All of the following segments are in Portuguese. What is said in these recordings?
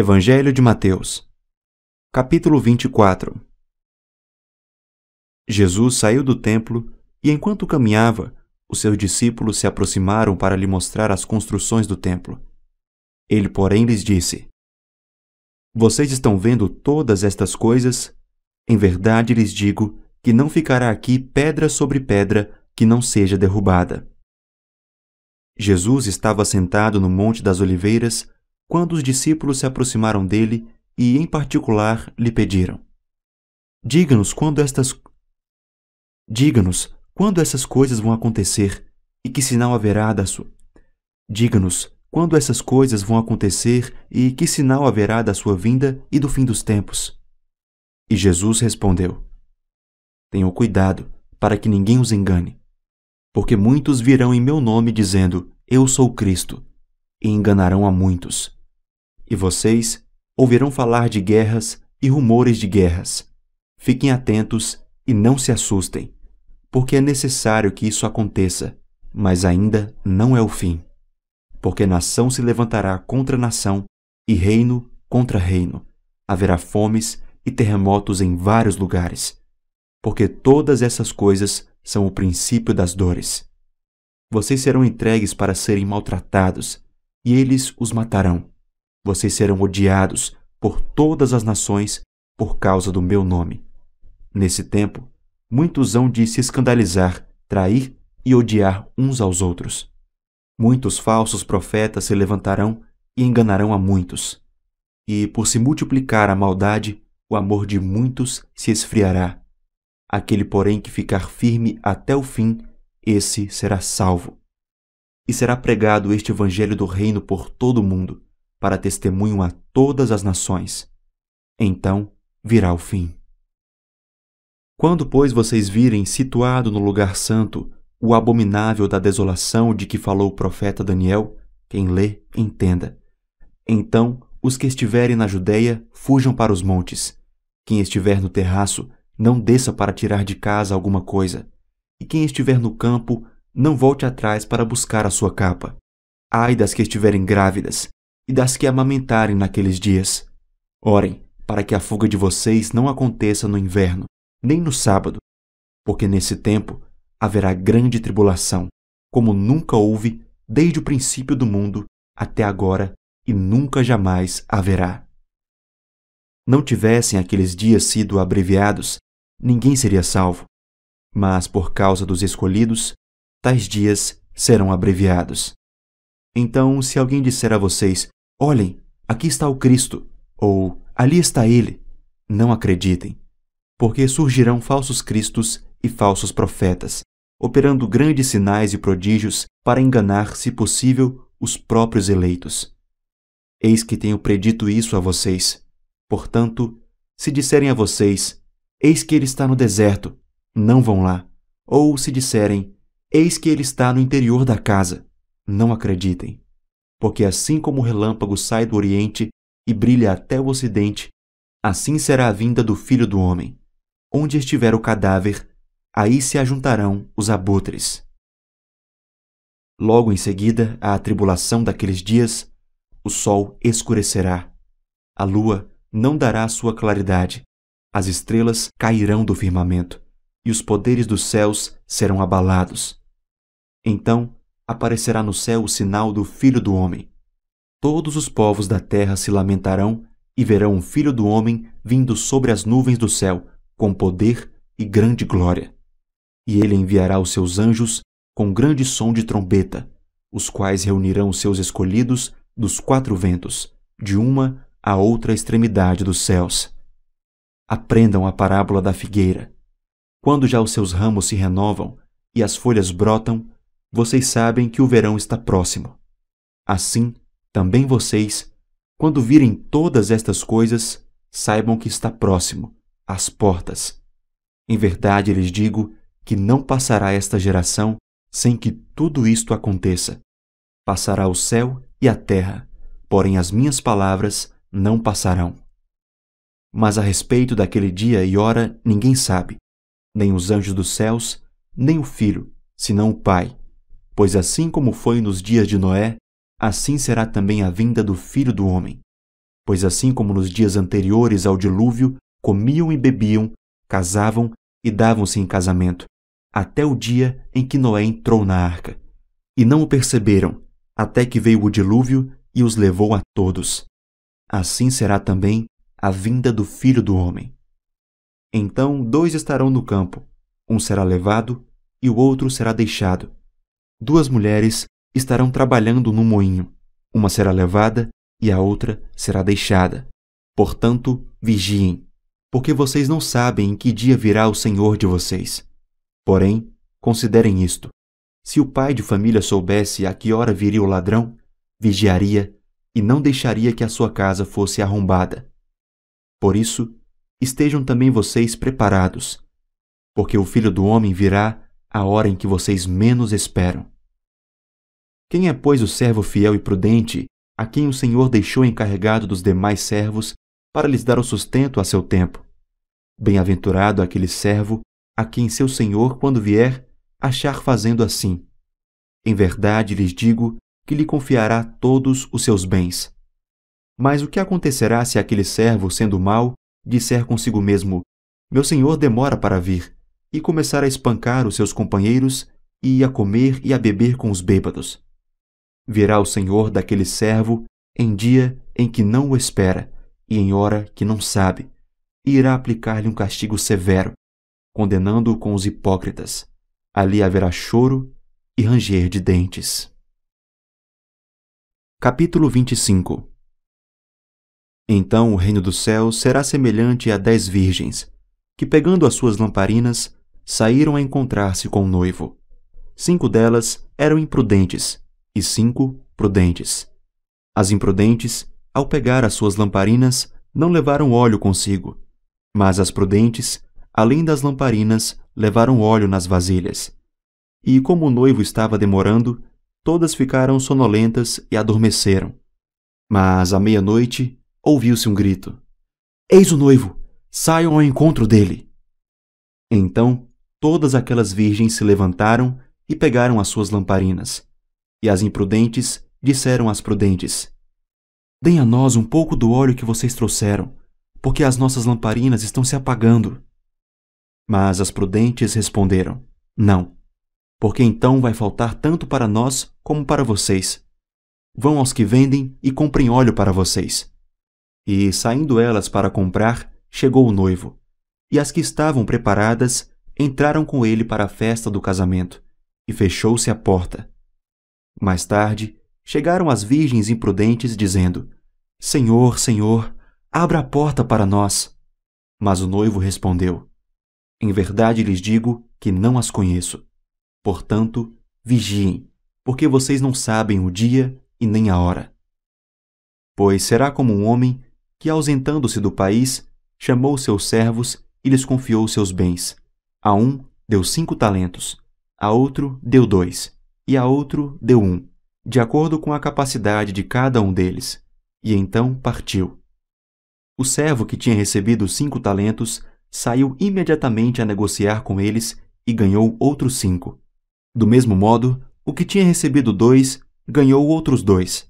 Evangelho de Mateus, capítulo 24 Jesus saiu do templo e, enquanto caminhava, os seus discípulos se aproximaram para lhe mostrar as construções do templo. Ele, porém, lhes disse: Vocês estão vendo todas estas coisas? Em verdade lhes digo que não ficará aqui pedra sobre pedra que não seja derrubada. Jesus estava sentado no Monte das Oliveiras quando os discípulos se aproximaram dele e, em particular, lhe pediram: Diga-nos quando estas Diga-nos quando essas coisas vão acontecer e que sinal haverá da sua Diga-nos quando essas coisas vão acontecer e que sinal haverá da sua vinda e do fim dos tempos. E Jesus respondeu: Tenham cuidado para que ninguém os engane, porque muitos virão em meu nome dizendo: Eu sou Cristo, e enganarão a muitos e vocês ouvirão falar de guerras e rumores de guerras. Fiquem atentos e não se assustem, porque é necessário que isso aconteça, mas ainda não é o fim. Porque nação se levantará contra nação e reino contra reino. Haverá fomes e terremotos em vários lugares. Porque todas essas coisas são o princípio das dores. Vocês serão entregues para serem maltratados, e eles os matarão vocês serão odiados por todas as nações por causa do meu nome. Nesse tempo, muitos hão de se escandalizar, trair e odiar uns aos outros. Muitos falsos profetas se levantarão e enganarão a muitos. E, por se multiplicar a maldade, o amor de muitos se esfriará. Aquele, porém, que ficar firme até o fim, esse será salvo. E será pregado este Evangelho do Reino por todo o mundo, para testemunho a todas as nações. Então virá o fim. Quando, pois, vocês virem situado no lugar santo o abominável da desolação de que falou o profeta Daniel, quem lê, entenda. Então, os que estiverem na Judéia, fujam para os montes. Quem estiver no terraço, não desça para tirar de casa alguma coisa. E quem estiver no campo, não volte atrás para buscar a sua capa. Ai das que estiverem grávidas e das que amamentarem naqueles dias. Orem para que a fuga de vocês não aconteça no inverno, nem no sábado, porque nesse tempo haverá grande tribulação, como nunca houve desde o princípio do mundo até agora e nunca jamais haverá. Não tivessem aqueles dias sido abreviados, ninguém seria salvo. Mas por causa dos escolhidos, tais dias serão abreviados. Então, se alguém disser a vocês: Olhem, aqui está o Cristo, ou ali está ele. Não acreditem, porque surgirão falsos cristos e falsos profetas, operando grandes sinais e prodígios para enganar, se possível, os próprios eleitos. Eis que tenho predito isso a vocês. Portanto, se disserem a vocês, eis que ele está no deserto, não vão lá. Ou se disserem, eis que ele está no interior da casa, não acreditem. Porque assim como o relâmpago sai do Oriente e brilha até o Ocidente, assim será a vinda do Filho do Homem. Onde estiver o cadáver, aí se ajuntarão os abutres. Logo em seguida à tribulação daqueles dias, o sol escurecerá, a lua não dará sua claridade, as estrelas cairão do firmamento, e os poderes dos céus serão abalados. Então aparecerá no céu o sinal do Filho do Homem. Todos os povos da terra se lamentarão e verão o Filho do Homem vindo sobre as nuvens do céu, com poder e grande glória. E ele enviará os seus anjos com grande som de trombeta, os quais reunirão os seus escolhidos dos quatro ventos, de uma à outra extremidade dos céus. Aprendam a parábola da figueira. Quando já os seus ramos se renovam e as folhas brotam, vocês sabem que o verão está próximo. Assim, também vocês, quando virem todas estas coisas, saibam que está próximo, às portas. Em verdade lhes digo que não passará esta geração sem que tudo isto aconteça. Passará o céu e a terra, porém as minhas palavras não passarão. Mas a respeito daquele dia e hora ninguém sabe, nem os anjos dos céus, nem o filho, senão o Pai pois assim como foi nos dias de Noé, assim será também a vinda do Filho do Homem. Pois assim como nos dias anteriores ao dilúvio, comiam e bebiam, casavam e davam-se em casamento, até o dia em que Noé entrou na arca. E não o perceberam, até que veio o dilúvio e os levou a todos. Assim será também a vinda do Filho do Homem. Então dois estarão no campo, um será levado e o outro será deixado duas mulheres estarão trabalhando no moinho. Uma será levada e a outra será deixada. Portanto, vigiem, porque vocês não sabem em que dia virá o Senhor de vocês. Porém, considerem isto: se o pai de família soubesse a que hora viria o ladrão, vigiaria e não deixaria que a sua casa fosse arrombada. Por isso, estejam também vocês preparados, porque o filho do homem virá a hora em que vocês menos esperam. Quem é, pois, o servo fiel e prudente, a quem o Senhor deixou encarregado dos demais servos para lhes dar o sustento a seu tempo? Bem-aventurado aquele servo a quem seu Senhor, quando vier, achar fazendo assim. Em verdade lhes digo que lhe confiará todos os seus bens. Mas o que acontecerá se aquele servo, sendo mau, disser consigo mesmo: Meu senhor demora para vir? e começar a espancar os seus companheiros e a comer e a beber com os bêbados. Virá o Senhor daquele servo em dia em que não o espera e em hora que não sabe, e irá aplicar-lhe um castigo severo, condenando-o com os hipócritas. Ali haverá choro e ranger de dentes. Capítulo 25 Então o reino dos céus será semelhante a dez virgens, que, pegando as suas lamparinas, saíram a encontrar-se com o noivo. Cinco delas eram imprudentes e cinco prudentes. As imprudentes, ao pegar as suas lamparinas, não levaram óleo consigo, mas as prudentes, além das lamparinas, levaram óleo nas vasilhas. E como o noivo estava demorando, todas ficaram sonolentas e adormeceram. Mas à meia-noite ouviu-se um grito: Eis o noivo! Saiam ao encontro dele! Então todas aquelas virgens se levantaram e pegaram as suas lamparinas. E as imprudentes disseram às prudentes: Deem a nós um pouco do óleo que vocês trouxeram, porque as nossas lamparinas estão se apagando. Mas as prudentes responderam: Não, porque então vai faltar tanto para nós como para vocês. Vão aos que vendem e comprem óleo para vocês. E saindo elas para comprar, chegou o noivo. E as que estavam preparadas entraram com ele para a festa do casamento e fechou-se a porta. Mais tarde, chegaram as virgens imprudentes, dizendo: Senhor, Senhor, abra a porta para nós. Mas o noivo respondeu: Em verdade lhes digo que não as conheço. Portanto, vigiem, porque vocês não sabem o dia e nem a hora. Pois será como um homem que, ausentando-se do país, chamou seus servos e lhes confiou seus bens. A um deu cinco talentos, a outro deu dois, e a outro deu um, de acordo com a capacidade de cada um deles. E então partiu. O servo que tinha recebido cinco talentos saiu imediatamente a negociar com eles e ganhou outros cinco. Do mesmo modo, o que tinha recebido dois ganhou outros dois.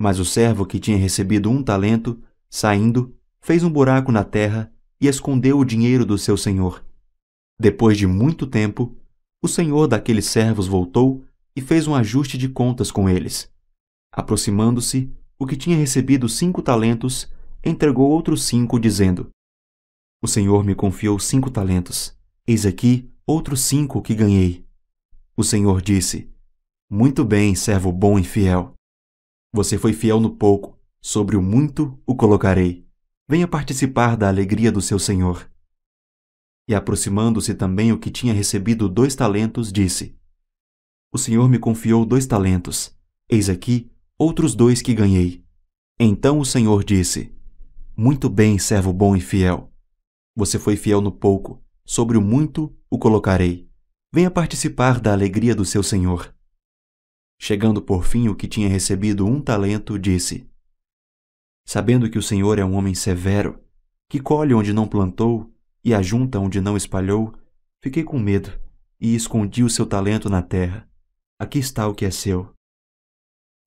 Mas o servo que tinha recebido um talento, saindo, fez um buraco na terra e escondeu o dinheiro do seu senhor. Depois de muito tempo, o senhor daqueles servos voltou e fez um ajuste de contas com eles. Aproximando-se, o que tinha recebido cinco talentos entregou outros cinco, dizendo: O senhor me confiou cinco talentos. Eis aqui outros cinco que ganhei. O senhor disse: Muito bem, servo bom e fiel. Você foi fiel no pouco, sobre o muito o colocarei. Venha participar da alegria do seu senhor. E aproximando-se também o que tinha recebido dois talentos, disse: O Senhor me confiou dois talentos. Eis aqui outros dois que ganhei. Então o Senhor disse: Muito bem, servo bom e fiel. Você foi fiel no pouco, sobre o muito o colocarei. Venha participar da alegria do seu Senhor. Chegando por fim o que tinha recebido um talento, disse: Sabendo que o Senhor é um homem severo, que colhe onde não plantou e a junta onde não espalhou, fiquei com medo e escondi o seu talento na terra. Aqui está o que é seu.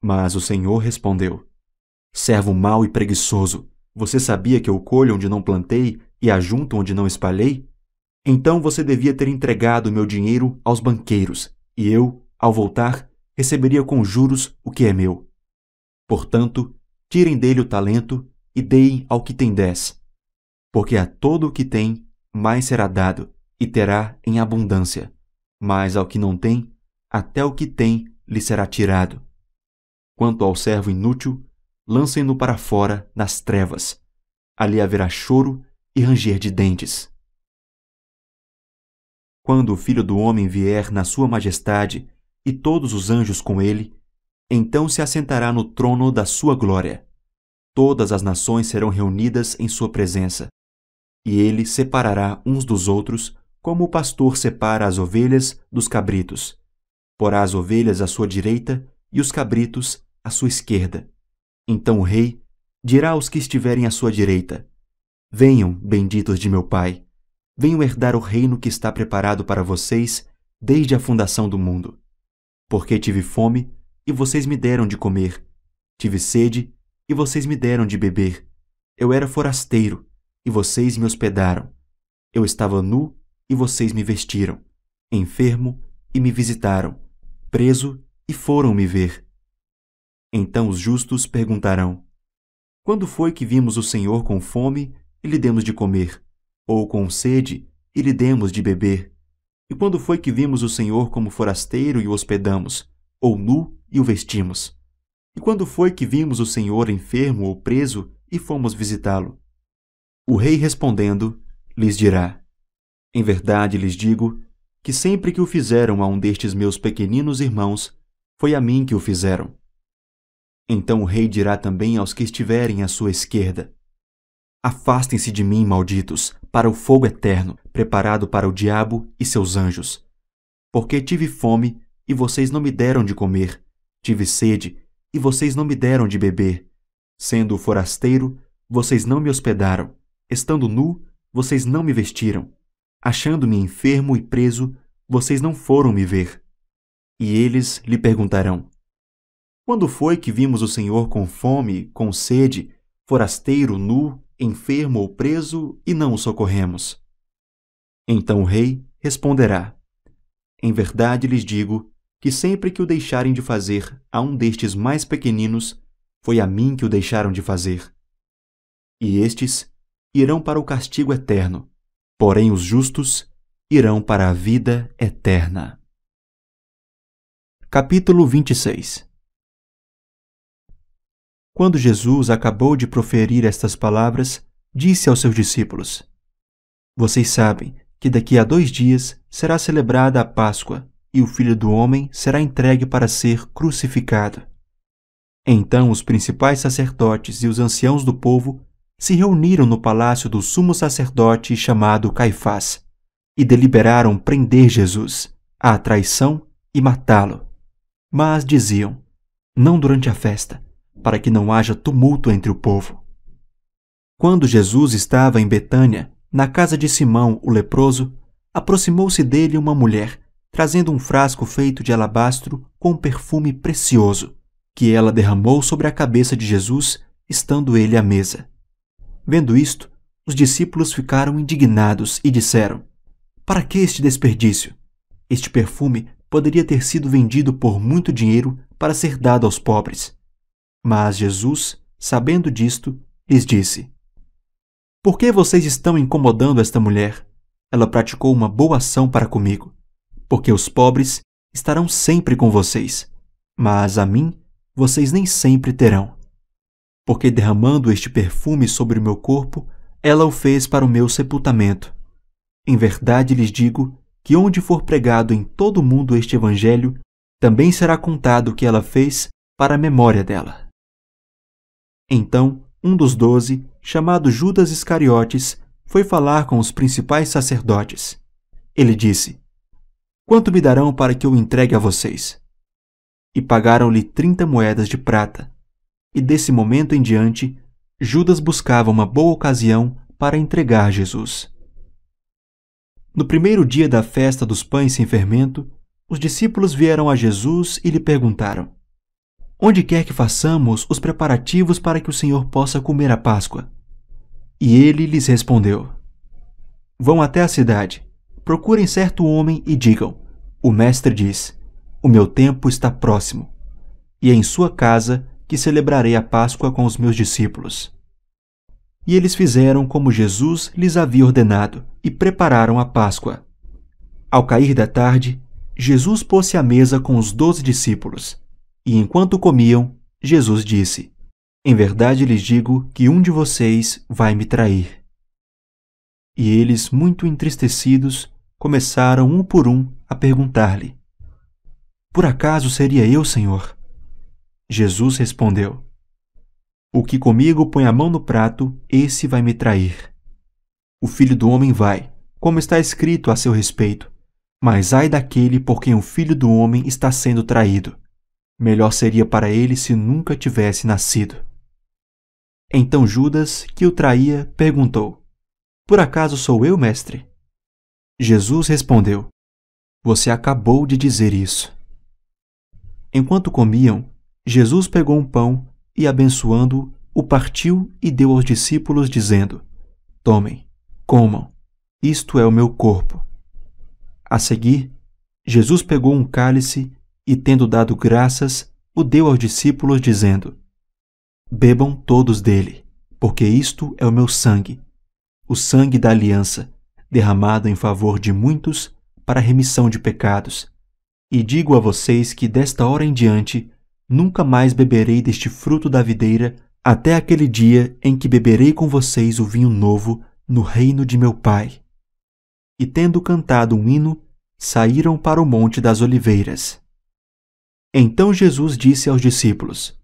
Mas o Senhor respondeu: Servo mau e preguiçoso, você sabia que eu colho onde não plantei e ajunta onde não espalhei? Então você devia ter entregado meu dinheiro aos banqueiros, e eu, ao voltar, receberia com juros o que é meu. Portanto, tirem dele o talento e deem ao que tem dez porque a todo o que tem, mais será dado, e terá em abundância. Mas ao que não tem, até o que tem lhe será tirado. Quanto ao servo inútil, lancem-no para fora nas trevas. Ali haverá choro e ranger de dentes. Quando o filho do homem vier na sua majestade e todos os anjos com ele, então se assentará no trono da sua glória. Todas as nações serão reunidas em sua presença, e ele separará uns dos outros, como o pastor separa as ovelhas dos cabritos. Porá as ovelhas à sua direita e os cabritos à sua esquerda. Então o rei dirá aos que estiverem à sua direita: Venham, benditos de meu Pai, venham herdar o reino que está preparado para vocês desde a fundação do mundo. Porque tive fome e vocês me deram de comer, tive sede e vocês me deram de beber, eu era forasteiro e vocês me hospedaram. Eu estava nu e vocês me vestiram, enfermo e me visitaram, preso e foram me ver. Então os justos perguntarão: Quando foi que vimos o Senhor com fome e lhe demos de comer, ou com sede e lhe demos de beber? E quando foi que vimos o Senhor como forasteiro e o hospedamos, ou nu e o vestimos? E quando foi que vimos o Senhor enfermo ou preso e fomos visitá-lo? O rei respondendo, lhes dirá: Em verdade lhes digo que sempre que o fizeram a um destes meus pequeninos irmãos, foi a mim que o fizeram. Então o rei dirá também aos que estiverem à sua esquerda: Afastem-se de mim, malditos, para o fogo eterno, preparado para o diabo e seus anjos. Porque tive fome e vocês não me deram de comer, tive sede e vocês não me deram de beber, sendo forasteiro, vocês não me hospedaram Estando nu, vocês não me vestiram. Achando-me enfermo e preso, vocês não foram me ver. E eles lhe perguntarão: Quando foi que vimos o Senhor com fome, com sede, forasteiro, nu, enfermo ou preso e não o socorremos? Então o rei responderá: Em verdade lhes digo que sempre que o deixarem de fazer a um destes mais pequeninos, foi a mim que o deixaram de fazer. E estes irão para o castigo eterno, porém os justos irão para a vida eterna. Capítulo 26 Quando Jesus acabou de proferir estas palavras, disse aos seus discípulos: Vocês sabem que daqui a dois dias será celebrada a Páscoa e o Filho do Homem será entregue para ser crucificado. Então os principais sacerdotes e os anciãos do povo se reuniram no palácio do sumo sacerdote chamado Caifás e deliberaram prender Jesus à traição e matá-lo. Mas diziam: não durante a festa, para que não haja tumulto entre o povo. Quando Jesus estava em Betânia, na casa de Simão, o leproso, aproximou-se dele uma mulher, trazendo um frasco feito de alabastro com perfume precioso, que ela derramou sobre a cabeça de Jesus, estando ele à mesa. Vendo isto, os discípulos ficaram indignados e disseram: Para que este desperdício? Este perfume poderia ter sido vendido por muito dinheiro para ser dado aos pobres. Mas Jesus, sabendo disto, lhes disse: Por que vocês estão incomodando esta mulher? Ela praticou uma boa ação para comigo. Porque os pobres estarão sempre com vocês, mas a mim vocês nem sempre terão porque derramando este perfume sobre o meu corpo, ela o fez para o meu sepultamento. Em verdade lhes digo que onde for pregado em todo o mundo este evangelho, também será contado o que ela fez para a memória dela. Então, um dos doze, chamado Judas Iscariotes, foi falar com os principais sacerdotes. Ele disse: Quanto me darão para que eu entregue a vocês? E pagaram-lhe trinta moedas de prata e desse momento em diante, Judas buscava uma boa ocasião para entregar Jesus. No primeiro dia da festa dos pães sem fermento, os discípulos vieram a Jesus e lhe perguntaram: Onde quer que façamos os preparativos para que o Senhor possa comer a Páscoa? E ele lhes respondeu: Vão até a cidade, procurem certo homem e digam: O mestre diz: O meu tempo está próximo. E em sua casa que celebrarei a Páscoa com os meus discípulos. E eles fizeram como Jesus lhes havia ordenado e prepararam a Páscoa. Ao cair da tarde, Jesus pôs-se à mesa com os doze discípulos, e enquanto comiam, Jesus disse: Em verdade lhes digo que um de vocês vai me trair. E eles, muito entristecidos, começaram um por um a perguntar-lhe: Por acaso seria eu, Senhor? Jesus respondeu: O que comigo põe a mão no prato, esse vai me trair. O filho do homem vai, como está escrito a seu respeito. Mas ai daquele por quem o filho do homem está sendo traído. Melhor seria para ele se nunca tivesse nascido. Então Judas, que o traía, perguntou: Por acaso sou eu, mestre? Jesus respondeu: Você acabou de dizer isso. Enquanto comiam, Jesus pegou um pão e, abençoando-o, o partiu e deu aos discípulos, dizendo: Tomem, comam, isto é o meu corpo. A seguir, Jesus pegou um cálice e, tendo dado graças, o deu aos discípulos, dizendo: Bebam todos dele, porque isto é o meu sangue, o sangue da aliança, derramado em favor de muitos para a remissão de pecados. E digo a vocês que desta hora em diante Nunca mais beberei deste fruto da videira, até aquele dia em que beberei com vocês o vinho novo no reino de meu Pai. E tendo cantado um hino, saíram para o Monte das Oliveiras. Então Jesus disse aos discípulos: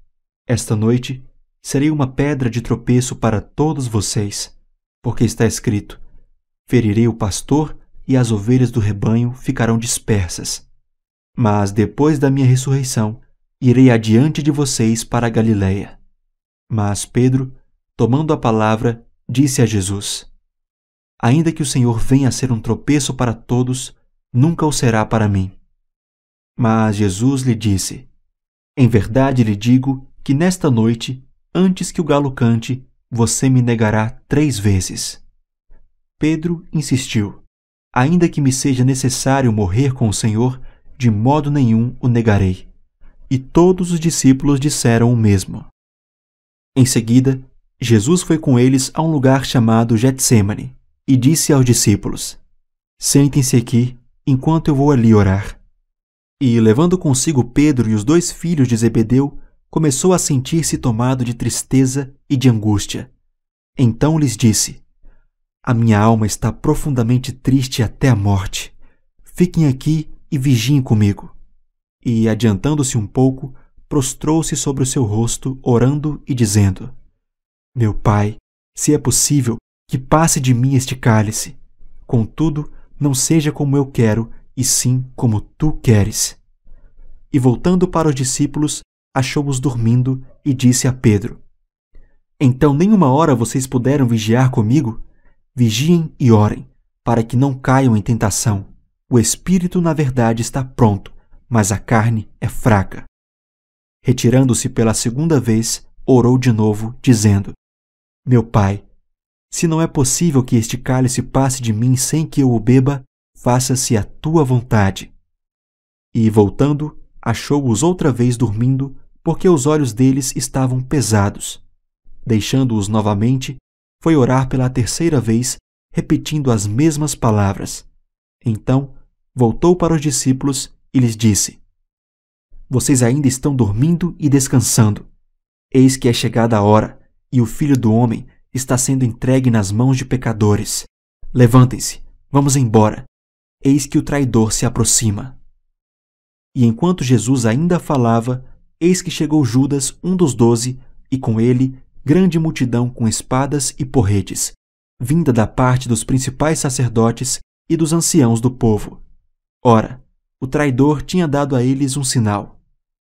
Esta noite serei uma pedra de tropeço para todos vocês, porque está escrito: Ferirei o pastor e as ovelhas do rebanho ficarão dispersas. Mas depois da minha ressurreição, Irei adiante de vocês para a Galiléia. Mas Pedro, tomando a palavra, disse a Jesus: Ainda que o Senhor venha a ser um tropeço para todos, nunca o será para mim. Mas Jesus lhe disse: Em verdade lhe digo que nesta noite, antes que o galo cante, você me negará três vezes. Pedro insistiu: Ainda que me seja necessário morrer com o Senhor, de modo nenhum o negarei. E todos os discípulos disseram o mesmo. Em seguida, Jesus foi com eles a um lugar chamado Getsemane e disse aos discípulos: Sentem-se aqui enquanto eu vou ali orar. E, levando consigo Pedro e os dois filhos de Zebedeu, começou a sentir-se tomado de tristeza e de angústia. Então lhes disse: A minha alma está profundamente triste até a morte. Fiquem aqui e vigiem comigo e, adiantando-se um pouco, prostrou-se sobre o seu rosto, orando e dizendo: Meu pai, se é possível, que passe de mim este cálice. Contudo, não seja como eu quero, e sim como tu queres. E voltando para os discípulos, achou-os dormindo e disse a Pedro: Então, nenhuma hora vocês puderam vigiar comigo? Vigiem e orem, para que não caiam em tentação. O espírito, na verdade, está pronto, mas a carne é fraca. Retirando-se pela segunda vez, orou de novo, dizendo: Meu pai, se não é possível que este cálice passe de mim sem que eu o beba, faça-se a tua vontade. E, voltando, achou-os outra vez dormindo, porque os olhos deles estavam pesados. Deixando-os novamente, foi orar pela terceira vez, repetindo as mesmas palavras. Então, voltou para os discípulos e lhes disse: Vocês ainda estão dormindo e descansando. Eis que é chegada a hora, e o filho do homem está sendo entregue nas mãos de pecadores. Levantem-se, vamos embora. Eis que o traidor se aproxima. E enquanto Jesus ainda falava, eis que chegou Judas, um dos doze, e com ele grande multidão com espadas e porretes, vinda da parte dos principais sacerdotes e dos anciãos do povo. Ora, o traidor tinha dado a eles um sinal.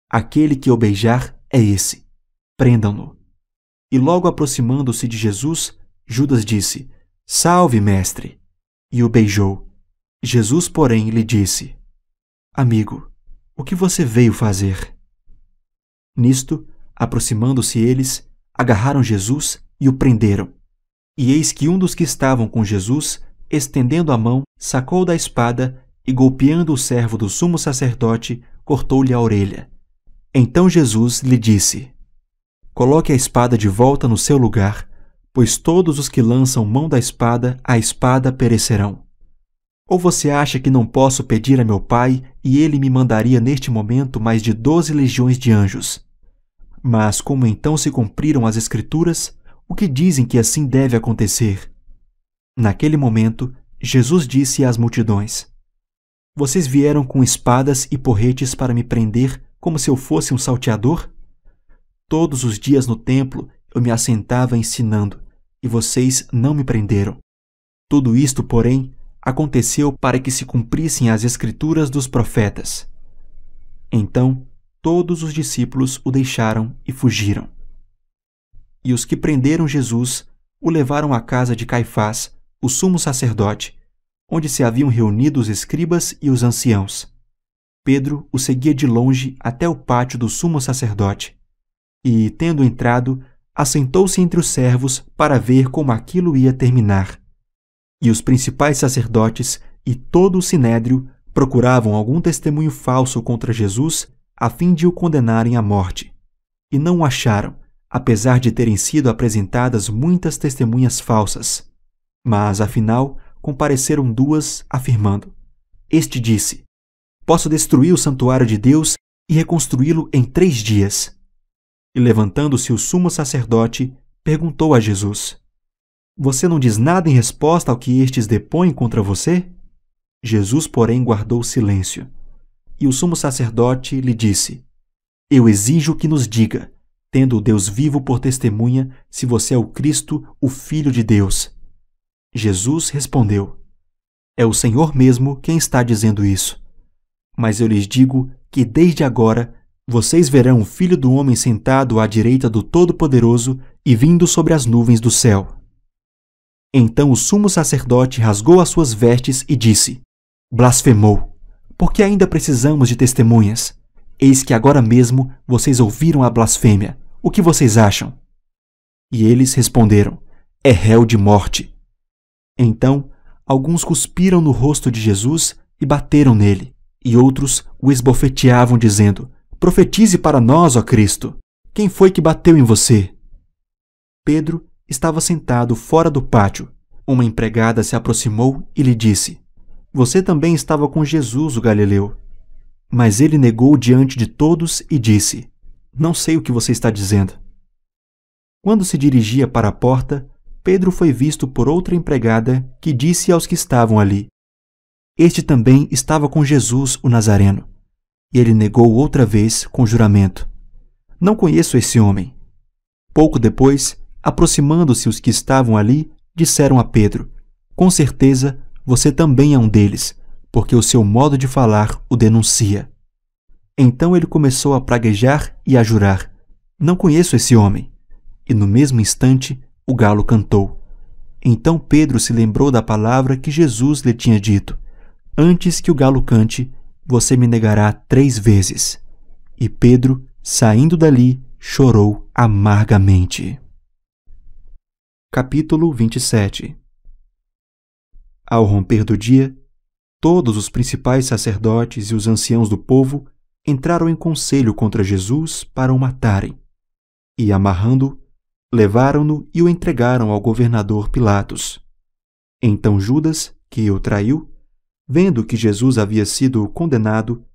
Aquele que o beijar é esse. Prendam-no. E logo aproximando-se de Jesus, Judas disse: Salve, mestre! E o beijou. Jesus, porém, lhe disse: Amigo, o que você veio fazer? Nisto, aproximando-se eles, agarraram Jesus e o prenderam. E eis que um dos que estavam com Jesus, estendendo a mão, sacou da espada e golpeando o servo do sumo sacerdote, cortou-lhe a orelha. Então Jesus lhe disse: Coloque a espada de volta no seu lugar, pois todos os que lançam mão da espada, a espada perecerão. Ou você acha que não posso pedir a meu Pai e ele me mandaria neste momento mais de doze legiões de anjos? Mas como então se cumpriram as Escrituras, o que dizem que assim deve acontecer? Naquele momento, Jesus disse às multidões: vocês vieram com espadas e porretes para me prender como se eu fosse um salteador? Todos os dias no templo eu me assentava ensinando, e vocês não me prenderam. Tudo isto, porém, aconteceu para que se cumprissem as escrituras dos profetas. Então, todos os discípulos o deixaram e fugiram. E os que prenderam Jesus o levaram à casa de Caifás, o sumo sacerdote, onde se haviam reunido os escribas e os anciãos. Pedro o seguia de longe até o pátio do sumo sacerdote. E, tendo entrado, assentou-se entre os servos para ver como aquilo ia terminar. E os principais sacerdotes e todo o sinédrio procuravam algum testemunho falso contra Jesus a fim de o condenarem à morte. E não o acharam, apesar de terem sido apresentadas muitas testemunhas falsas. Mas, afinal, compareceram duas, afirmando: Este disse: Posso destruir o santuário de Deus e reconstruí-lo em três dias. E levantando-se o sumo sacerdote, perguntou a Jesus: Você não diz nada em resposta ao que estes depõem contra você? Jesus, porém, guardou silêncio. E o sumo sacerdote lhe disse: Eu exijo que nos diga, tendo o Deus vivo por testemunha, se você é o Cristo, o Filho de Deus. Jesus respondeu: É o Senhor mesmo quem está dizendo isso. Mas eu lhes digo que desde agora vocês verão o Filho do Homem sentado à direita do Todo-Poderoso e vindo sobre as nuvens do céu. Então o sumo sacerdote rasgou as suas vestes e disse: Blasfemou, porque ainda precisamos de testemunhas. Eis que agora mesmo vocês ouviram a blasfêmia. O que vocês acham? E eles responderam: É réu de morte. Então, alguns cuspiram no rosto de Jesus e bateram nele, e outros o esbofeteavam, dizendo: Profetize para nós, ó Cristo! Quem foi que bateu em você? Pedro estava sentado fora do pátio. Uma empregada se aproximou e lhe disse: Você também estava com Jesus, o galileu. Mas ele negou diante de todos e disse: Não sei o que você está dizendo. Quando se dirigia para a porta, Pedro foi visto por outra empregada que disse aos que estavam ali: Este também estava com Jesus, o Nazareno. E ele negou outra vez com juramento: Não conheço esse homem. Pouco depois, aproximando-se os que estavam ali, disseram a Pedro: Com certeza, você também é um deles, porque o seu modo de falar o denuncia. Então ele começou a praguejar e a jurar: Não conheço esse homem. E no mesmo instante, o galo cantou. Então Pedro se lembrou da palavra que Jesus lhe tinha dito: Antes que o galo cante, você me negará três vezes. E Pedro, saindo dali, chorou amargamente. Capítulo 27 Ao romper do dia, todos os principais sacerdotes e os anciãos do povo entraram em conselho contra Jesus para o matarem. E amarrando, levaram-no e o entregaram ao governador Pilatos. Então Judas, que o traiu, vendo que Jesus havia sido condenado,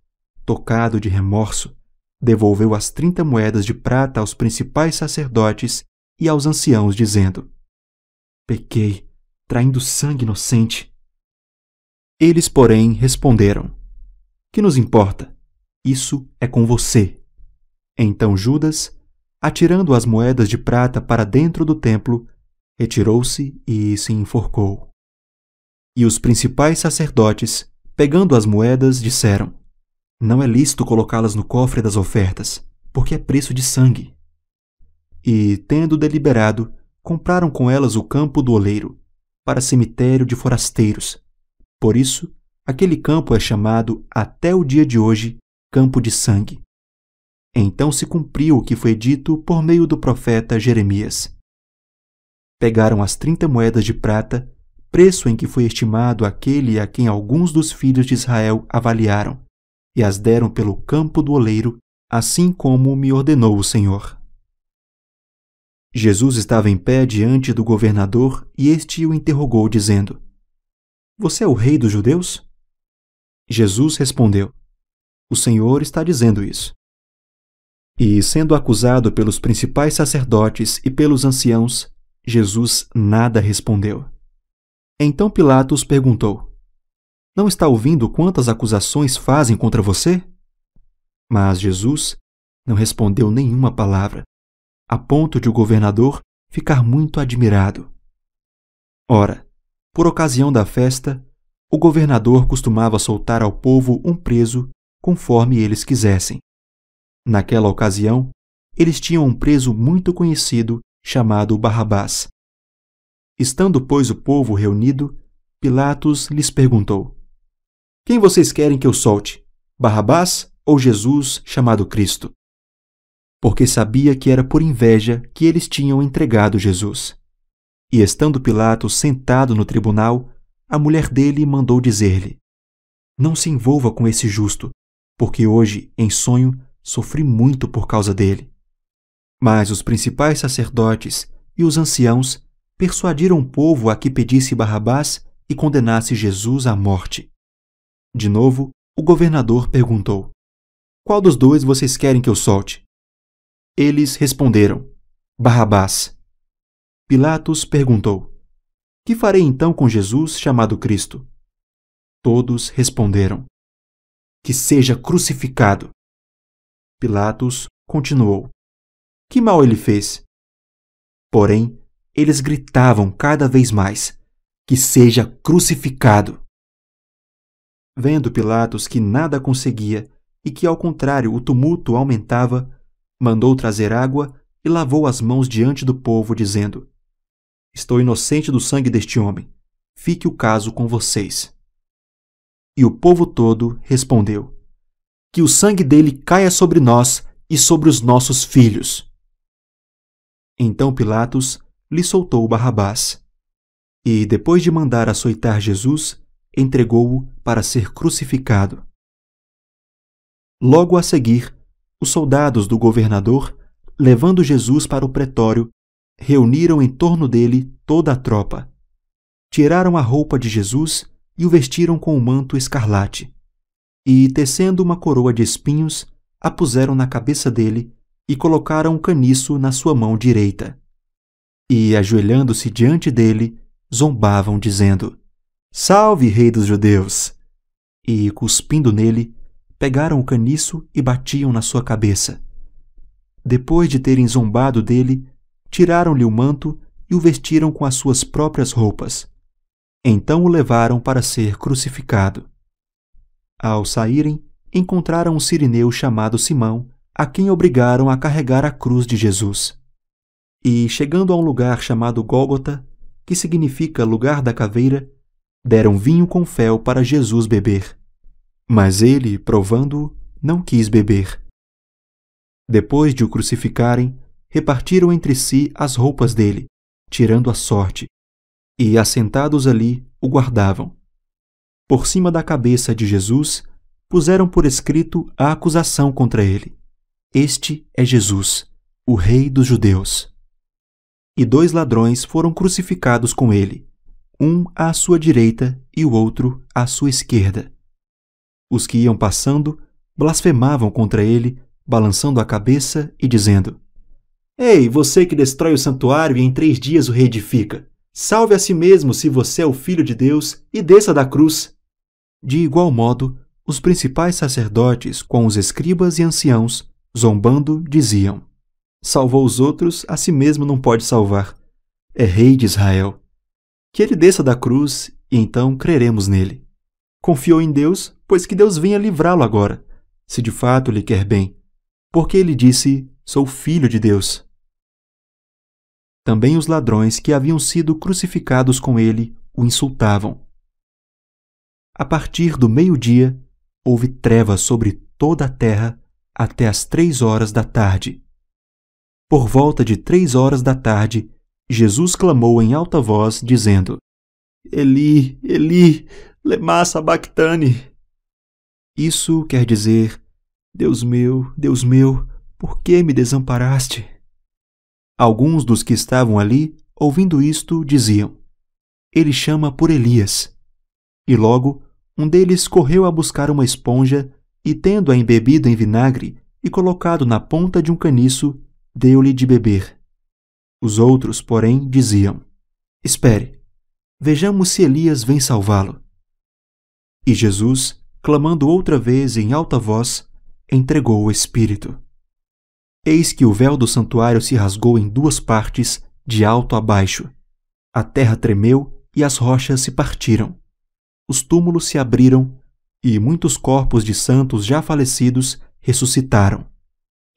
tocado de remorso, devolveu as trinta moedas de prata aos principais sacerdotes e aos anciãos, dizendo: Pequei, traindo sangue inocente. Eles, porém, responderam: Que nos importa? Isso é com você. Então Judas, atirando as moedas de prata para dentro do templo, retirou-se e se enforcou. E os principais sacerdotes, pegando as moedas, disseram: Não é lícito colocá-las no cofre das ofertas, porque é preço de sangue. E, tendo deliberado, compraram com elas o campo do oleiro, para cemitério de forasteiros. Por isso, aquele campo é chamado, até o dia de hoje, campo de sangue. Então se cumpriu o que foi dito por meio do profeta Jeremias. Pegaram as trinta moedas de prata, preço em que foi estimado aquele a quem alguns dos filhos de Israel avaliaram, e as deram pelo campo do oleiro, assim como me ordenou o Senhor. Jesus estava em pé diante do governador e este o interrogou, dizendo: Você é o rei dos judeus? Jesus respondeu: O Senhor está dizendo isso. E, sendo acusado pelos principais sacerdotes e pelos anciãos, Jesus nada respondeu. Então Pilatos perguntou: Não está ouvindo quantas acusações fazem contra você? Mas Jesus não respondeu nenhuma palavra, a ponto de o governador ficar muito admirado. Ora, por ocasião da festa, o governador costumava soltar ao povo um preso conforme eles quisessem. Naquela ocasião, eles tinham um preso muito conhecido chamado Barrabás. Estando, pois, o povo reunido, Pilatos lhes perguntou: Quem vocês querem que eu solte, Barrabás ou Jesus chamado Cristo? Porque sabia que era por inveja que eles tinham entregado Jesus. E estando Pilatos sentado no tribunal, a mulher dele mandou dizer-lhe: Não se envolva com esse justo, porque hoje, em sonho, Sofri muito por causa dele. Mas os principais sacerdotes e os anciãos persuadiram o povo a que pedisse Barrabás e condenasse Jesus à morte. De novo, o governador perguntou: Qual dos dois vocês querem que eu solte? Eles responderam: Barrabás. Pilatos perguntou: Que farei então com Jesus chamado Cristo? Todos responderam: Que seja crucificado. Pilatos continuou: Que mal ele fez? Porém, eles gritavam cada vez mais: Que seja crucificado! Vendo Pilatos que nada conseguia e que, ao contrário, o tumulto aumentava, mandou trazer água e lavou as mãos diante do povo, dizendo: Estou inocente do sangue deste homem. Fique o caso com vocês. E o povo todo respondeu: que o sangue dele caia sobre nós e sobre os nossos filhos. Então Pilatos lhe soltou Barrabás. E, depois de mandar açoitar Jesus, entregou-o para ser crucificado. Logo a seguir, os soldados do governador, levando Jesus para o pretório, reuniram em torno dele toda a tropa. Tiraram a roupa de Jesus e o vestiram com o um manto escarlate e, tecendo uma coroa de espinhos, a puseram na cabeça dele e colocaram um caniço na sua mão direita. E, ajoelhando-se diante dele, zombavam, dizendo: Salve, Rei dos Judeus! E, cuspindo nele, pegaram o caniço e batiam na sua cabeça. Depois de terem zombado dele, tiraram-lhe o manto e o vestiram com as suas próprias roupas. Então o levaram para ser crucificado. Ao saírem, encontraram um sirineu chamado Simão, a quem obrigaram a carregar a cruz de Jesus. E, chegando a um lugar chamado Gólgota, que significa lugar da caveira, deram vinho com fel para Jesus beber. Mas ele, provando-o, não quis beber. Depois de o crucificarem, repartiram entre si as roupas dele, tirando a sorte, e assentados ali o guardavam por cima da cabeça de Jesus, puseram por escrito a acusação contra ele: Este é Jesus, o Rei dos Judeus. E dois ladrões foram crucificados com ele, um à sua direita e o outro à sua esquerda. Os que iam passando blasfemavam contra ele, balançando a cabeça e dizendo: Ei, você que destrói o santuário e em três dias o reedifica, salve a si mesmo se você é o filho de Deus e desça da cruz. De igual modo, os principais sacerdotes, com os escribas e anciãos, zombando, diziam: Salvou os outros, a si mesmo não pode salvar. É rei de Israel. Que ele desça da cruz, e então creremos nele. Confiou em Deus, pois que Deus venha livrá-lo agora, se de fato lhe quer bem, porque ele disse: Sou filho de Deus. Também os ladrões que haviam sido crucificados com ele o insultavam. A partir do meio-dia, houve trevas sobre toda a terra até as três horas da tarde. Por volta de três horas da tarde, Jesus clamou em alta voz, dizendo: Eli, Eli, lema sabachthani. Isso quer dizer: Deus meu, Deus meu, por que me desamparaste? Alguns dos que estavam ali, ouvindo isto, diziam: Ele chama por Elias. E logo um deles correu a buscar uma esponja e, tendo-a embebido em vinagre e colocado na ponta de um caniço, deu-lhe de beber. Os outros, porém, diziam: Espere, vejamos se Elias vem salvá-lo. E Jesus, clamando outra vez em alta voz, entregou o Espírito. Eis que o véu do santuário se rasgou em duas partes, de alto a baixo. A terra tremeu e as rochas se partiram os túmulos se abriram e muitos corpos de santos já falecidos ressuscitaram.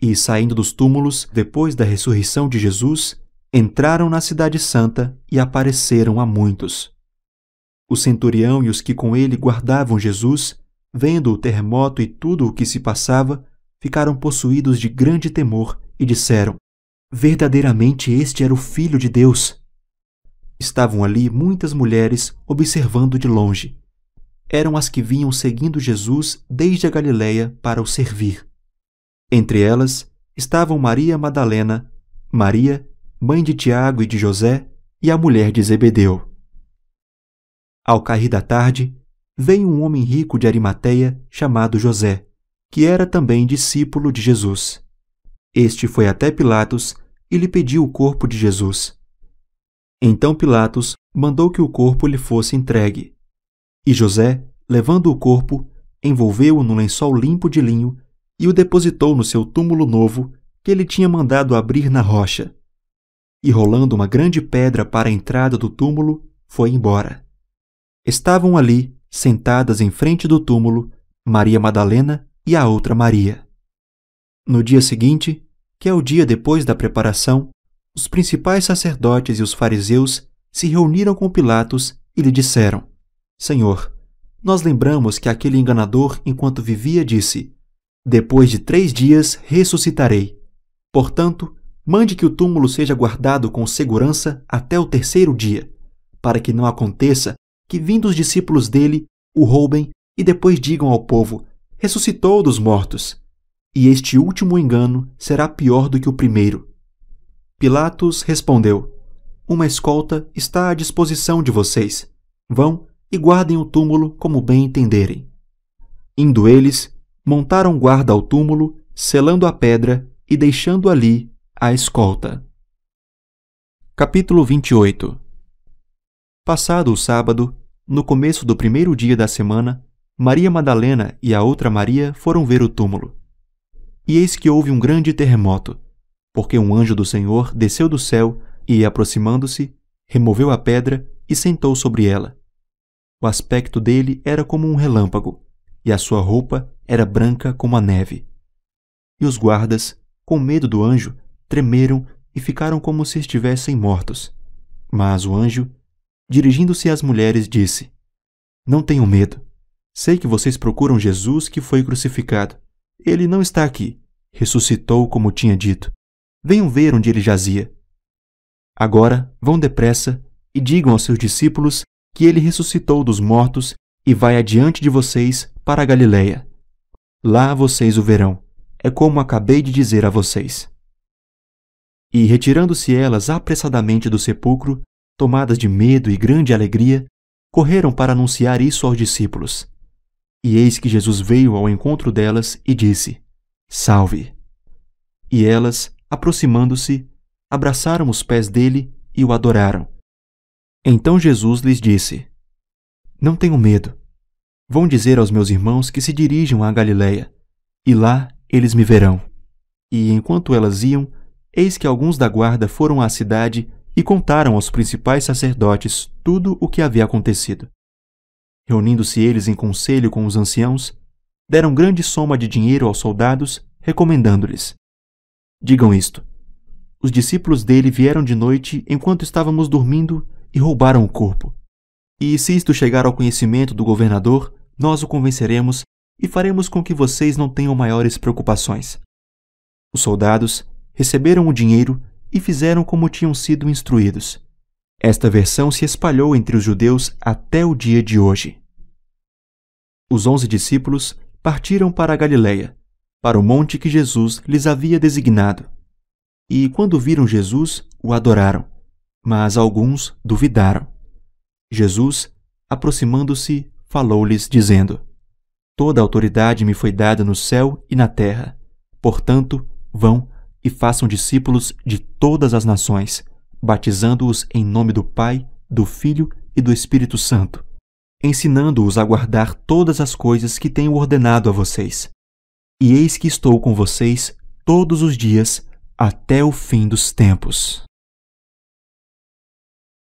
E saindo dos túmulos, depois da ressurreição de Jesus, entraram na Cidade Santa e apareceram a muitos. O centurião e os que com ele guardavam Jesus, vendo o terremoto e tudo o que se passava, ficaram possuídos de grande temor e disseram: Verdadeiramente este era o Filho de Deus. Estavam ali muitas mulheres observando de longe. Eram as que vinham seguindo Jesus desde a Galiléia para o servir. Entre elas estavam Maria Madalena, Maria, mãe de Tiago e de José, e a mulher de Zebedeu. Ao cair da tarde, veio um homem rico de Arimateia chamado José, que era também discípulo de Jesus. Este foi até Pilatos e lhe pediu o corpo de Jesus. Então Pilatos mandou que o corpo lhe fosse entregue. E José, levando o corpo, envolveu-o num lençol limpo de linho e o depositou no seu túmulo novo que ele tinha mandado abrir na rocha. E rolando uma grande pedra para a entrada do túmulo, foi embora. Estavam ali, sentadas em frente do túmulo, Maria Madalena e a outra Maria. No dia seguinte, que é o dia depois da preparação, os principais sacerdotes e os fariseus se reuniram com Pilatos e lhe disseram: Senhor, nós lembramos que aquele enganador, enquanto vivia, disse: Depois de três dias ressuscitarei. Portanto, mande que o túmulo seja guardado com segurança até o terceiro dia, para que não aconteça que, vindo os discípulos dele, o roubem e depois digam ao povo: Ressuscitou dos mortos. E este último engano será pior do que o primeiro. Pilatos respondeu: Uma escolta está à disposição de vocês. Vão e guardem o túmulo como bem entenderem. Indo eles, montaram guarda ao túmulo, selando a pedra e deixando ali a escolta. Capítulo 28 Passado o sábado, no começo do primeiro dia da semana, Maria Madalena e a outra Maria foram ver o túmulo. E eis que houve um grande terremoto porque um anjo do Senhor desceu do céu e, aproximando-se, removeu a pedra e sentou sobre ela. O aspecto dele era como um relâmpago, e a sua roupa era branca como a neve. E os guardas, com medo do anjo, tremeram e ficaram como se estivessem mortos. Mas o anjo, dirigindo-se às mulheres, disse: Não tenham medo. Sei que vocês procuram Jesus que foi crucificado. Ele não está aqui. Ressuscitou como tinha dito venham ver onde ele jazia. Agora vão depressa e digam aos seus discípulos que ele ressuscitou dos mortos e vai adiante de vocês para a Galiléia. Lá vocês o verão. É como acabei de dizer a vocês. E retirando-se elas apressadamente do sepulcro, tomadas de medo e grande alegria, correram para anunciar isso aos discípulos. E eis que Jesus veio ao encontro delas e disse: Salve! E elas, aproximando-se, abraçaram os pés dele e o adoraram. Então Jesus lhes disse: Não tenham medo. Vão dizer aos meus irmãos que se dirijam à Galiléia, e lá eles me verão. E enquanto elas iam, eis que alguns da guarda foram à cidade e contaram aos principais sacerdotes tudo o que havia acontecido. Reunindo-se eles em conselho com os anciãos, deram grande soma de dinheiro aos soldados, recomendando-lhes: Digam isto. Os discípulos dele vieram de noite enquanto estávamos dormindo e roubaram o corpo. E se isto chegar ao conhecimento do governador, nós o convenceremos e faremos com que vocês não tenham maiores preocupações. Os soldados receberam o dinheiro e fizeram como tinham sido instruídos. Esta versão se espalhou entre os judeus até o dia de hoje. Os onze discípulos partiram para a Galileia para o monte que Jesus lhes havia designado. E quando viram Jesus, o adoraram, mas alguns duvidaram. Jesus, aproximando-se, falou-lhes, dizendo: Toda autoridade me foi dada no céu e na terra. Portanto, vão e façam discípulos de todas as nações, batizando-os em nome do Pai, do Filho e do Espírito Santo, ensinando-os a guardar todas as coisas que tenho ordenado a vocês e eis que estou com vocês todos os dias até o fim dos tempos.